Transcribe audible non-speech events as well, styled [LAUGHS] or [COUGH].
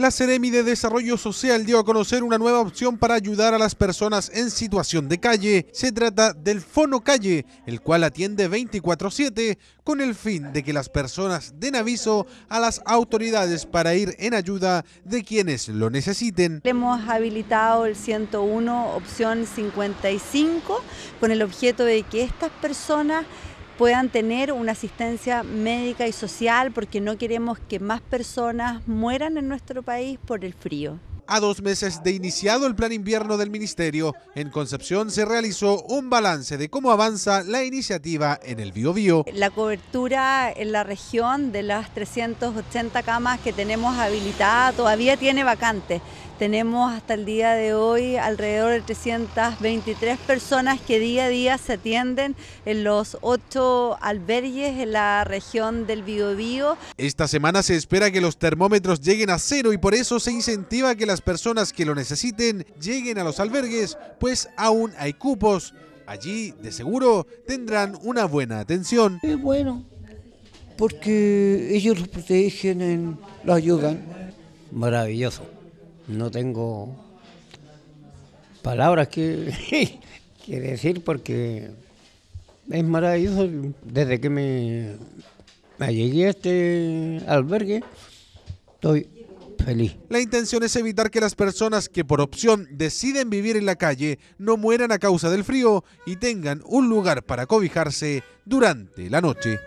la Ceremi de Desarrollo Social dio a conocer una nueva opción para ayudar a las personas en situación de calle. Se trata del Fono Calle, el cual atiende 24-7 con el fin de que las personas den aviso a las autoridades para ir en ayuda de quienes lo necesiten. Hemos habilitado el 101, opción 55, con el objeto de que estas personas puedan tener una asistencia médica y social porque no queremos que más personas mueran en nuestro país por el frío. A dos meses de iniciado el plan invierno del Ministerio, en Concepción se realizó un balance de cómo avanza la iniciativa en el Biobío. La cobertura en la región de las 380 camas que tenemos habilitadas todavía tiene vacantes. Tenemos hasta el día de hoy alrededor de 323 personas que día a día se atienden en los ocho albergues en la región del Biobío. Esta semana se espera que los termómetros lleguen a cero y por eso se incentiva que las personas que lo necesiten lleguen a los albergues, pues aún hay cupos. Allí, de seguro, tendrán una buena atención. Es bueno, porque ellos los protegen, en, los ayudan. Maravilloso no tengo palabras [LAUGHS] que, decir porque es maravilloso. Desde que me, me llegué a este albergue, estoy feliz. La intención es evitar que las personas que por opción deciden vivir en la calle no mueran a causa del frío y tengan un lugar para cobijarse durante la noche.